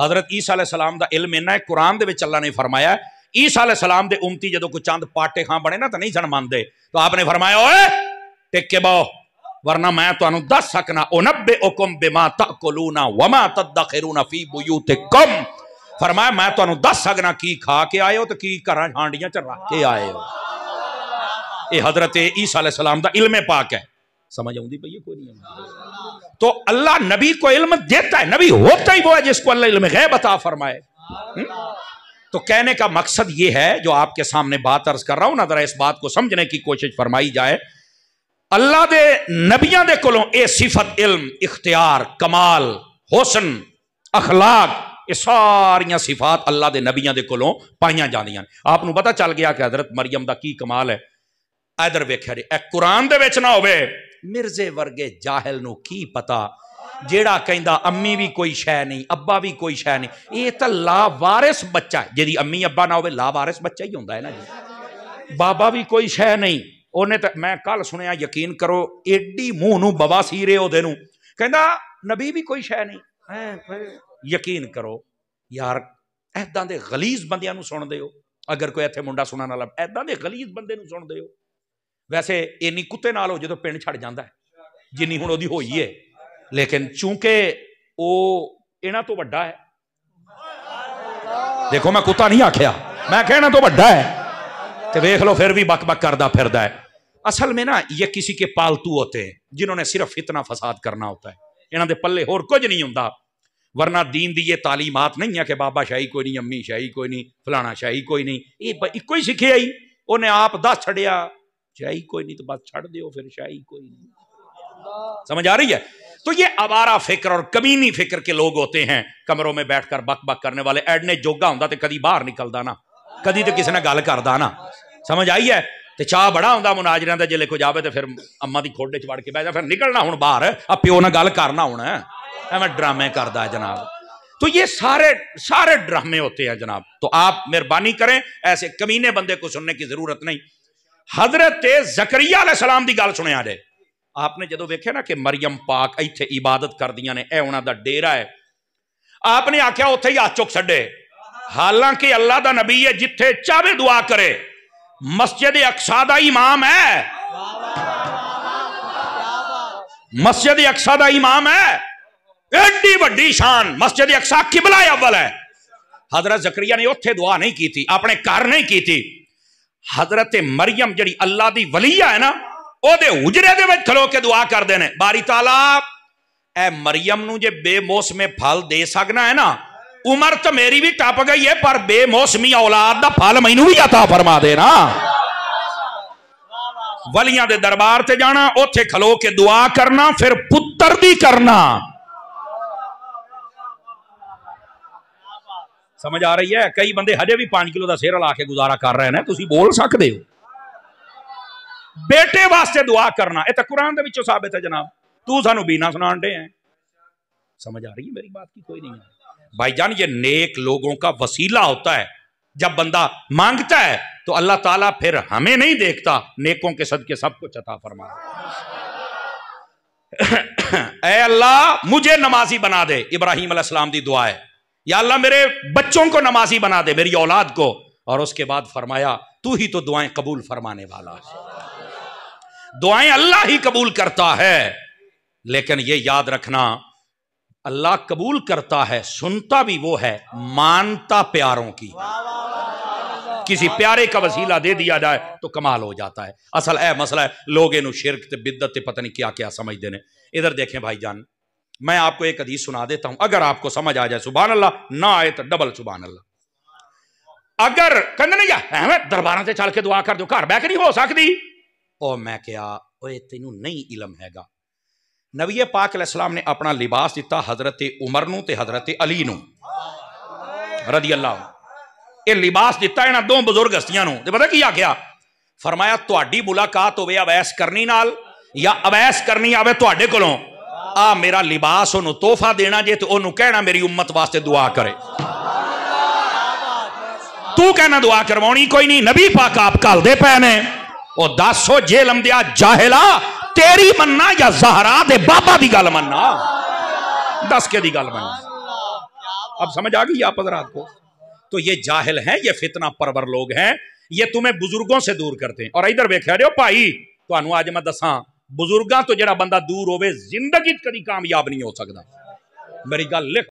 हजरत ईसा सलाम का इलम इना कुरान अल्लाह ने फरमाया ईसा सलाम के उमती जो कोई चंद पाटे खां बने ना तो नहीं सन मानते तो आपने फरमाया टेके टेक बहो वरना मैं तो दस सकना उनबे उकुम बेमा ना वमा खेरू ना फी बुयूतिकुम फरमाया मैं तो दस सकना की खा के आए हो तो की घर हांडिया च रख के आए हो यह हजरत ईसा सलाम का इलमे पाक है समझ आई है कोई नहीं तो अल्लाह नबी को इल्म देता है नबी होता ही वो है जिसको अल्लाह इल्म गैब बता फरमाए हम्म? तो कहने का मकसद ये है जो आपके सामने बात अर्ज कर रहा हूं ना जरा इस बात को समझने की कोशिश फरमाई जाए अल्लाह दे नबिया दे को ए सिफत इल्म इख्तियार कमाल होसन अखलाक सारिया सिफात अल्लाह के नबिया के कोलों ਕੋਲੋਂ जा ਜਾਂਦੀਆਂ पता चल गया कि हजरत मरियम का की कमाल है ਕੀ ਕਮਾਲ ਹੈ ਇਧਰ ਵੇਖਿਆ ਜੇ ਇਹ मिर्जे वर्गे जाहल न की पता जेड़ा कहता अम्मी भी कोई शह नहीं अब्बा भी कोई शह नहीं ये तो लावारिस बच्चा है जी अम्मी अब्बा ना हो लावारिस बच्चा ही होंगे है ना जी बाबा भी कोई शह नहीं उन्हें तो मैं कल सुने यकीन करो एडी मूह नवा सीरे कहना नबी भी कोई शह नहीं यकीन करो यार एदा के गलीज बंद सुन दौ अगर कोई इतने मुंडा सुनने वाला एदा दे गलीज बंद सुन दौ वैसे इन्नी कुत्ते जो ਹੋ ਜੇ ਤਾਂ ਪਿੰਡ ਛੱਡ ਜਾਂਦਾ ਜਿੰਨੀ वो ਉਹਦੀ ਹੋਈ लेकिन चूंकि वो इन तो व्डा है देखो मैं कुत्ता नहीं आख्या मैं कहना तो व्डा है तो वेख लो फिर भी बक बक करता फिर असल में ना ये किसी के पालतू होते हैं जिन्होंने सिर्फ इतना फसाद करना होता है इन्होंने पल्ले होर कुछ नहीं होंगे वरना दीन की ये तालीमात नहीं है कि बाबा शाही कोई नहीं अम्मी शाही कोई नहीं फलाना शाही कोई नहीं एक ही सीखे आई उन्हें आप दस छड़िया शाही कोई नहीं तो बस छड़ दो फिर शाही कोई नहीं समझ आ रही है तो ये अवारा फिक्र और कमीनी फिक्र के लोग होते हैं कमरों में बैठकर बक बक करने वाले एडने जोगा होंगे तो कभी बाहर निकलता ना कभी तो किसी ने गल करता ना समझ आई है तो चाह बड़ा होंगे मुनाजर का जल्द कोई जाए तो फिर अम्मा की खोडे ਚ के ਕੇ जाए फिर निकलना हूँ बाहर आप प्यो ने गल करना ਕਰਨਾ ਹੁਣ एवं ड्रामे करता जनाब तो ये सारे सारे ड्रामे होते हैं जनाब तो आप मेहरबानी करें ऐसे कमीने बंदे को सुनने की जरूरत नहीं हजरत जकरिया सलाम की गल सुने जे आपने जो वेखे ना कि मरियम पाक इतने इबादत कर दया ने यह उन्होंने डेरा है आपने आख्या उ हाथ चुक छे हालांकि अल्लाह का नबी है जिथे चावे दुआ करे मस्जिद अक्सा का इमाम है मस्जिद अक्सा का इमाम है एड्डी वीडी शान मस्जिद अक्सा किबला अव्वल है हजरत जकरिया ने उ दुआ नहीं की थी अपने घर नहीं की थी हजरत मरियम जी अल्लाह की वलिया है ना उजरे दे खलो के दुआ कर देने बारी ताला ए मरियम जे बेमौसमे फल दे सकना है ना उम्र तो मेरी भी टप गई है पर बेमौसमी औलाद का फल मैनू भी अता फरमा देना वलिया के दरबार से जाना उलो खलो के दुआ करना फिर पुत्र भी करना समझ आ रही है कई बंदे हजे भी पांच किलो का ਸੇਰਾ ला के गुजारा कर रहे हैं तुम बोल सकते हो बेटे वास्ते दुआ करना यह कुरान साबित है जनाब तू सू बीना सुना डे है समझ आ रही है मेरी बात की कोई नहीं भाई जान ये नेक लोगों का वसीला होता है जब बंदा मांगता है तो अल्लाह ताला फिर हमें नहीं देखता नेकों के सद के सब कुछ अता फरमा अल्लाह मुझे नमाजी बना दे इब्राहिम अलैहिस्सलाम दुआ है या अल्लाह मेरे बच्चों को नमाजी बना दे मेरी औलाद को और उसके बाद फरमाया तू ही तो दुआएं कबूल फरमाने वाला है दुआएं अल्लाह ही कबूल करता है लेकिन ये याद रखना अल्लाह कबूल करता है सुनता भी वो है मानता प्यारों की किसी प्यारे का वसीला दे दिया जाए तो कमाल हो जाता है असल है मसला है लोग इन शिरकत बिद्दत पता नहीं क्या क्या समझते हैं इधर देखें भाईजान मैं आपको एक हदीस सुना देता हूं अगर आपको समझ आ जाए सुबह अल्लाह ना आए तो डबल सुबह अल्लाह अगर कहने नहीं दरबारा से चल के दुआ कर दो घर के नहीं हो सकती ओ मैं क्या तेन नहीं इलम है नबीए पाक इस्लाम ने अपना लिबास दिता हजरत उमर नजरत अली रदी अल्लाह ये लिबास दिता इन्होंने दो बजुर्ग हस्तियों पता की आख्या फरमाया तो मुलाकात हो अवैस करनी या अवैस करनी आवे थोड़े को आ मेरा लिबास तोहफा देना जे तो ओनू कहना मेरी उम्मत वास्ते दुआ करे तू कहना दुआ करवानी कोई नहीं नबी पाक आप कल दे पे ने ओ दस हो जे लमदिया जाहिला तेरी मन्ना या जहरा दे बाबा दी गल मन्ना दस के दी गल मन्ना अब समझ आ गई आप हजरात को तो ये जाहिल हैं ये फितना परवर लोग हैं ये तुम्हें बुजुर्गों से दूर करते हैं और इधर वेख्या रहे हो भाई तो अज मैं दसा बुजुर्गों तो जरा बंदा दूर होवे जिंदगी कभी कामयाब नहीं हो सकता मेरी गल लिख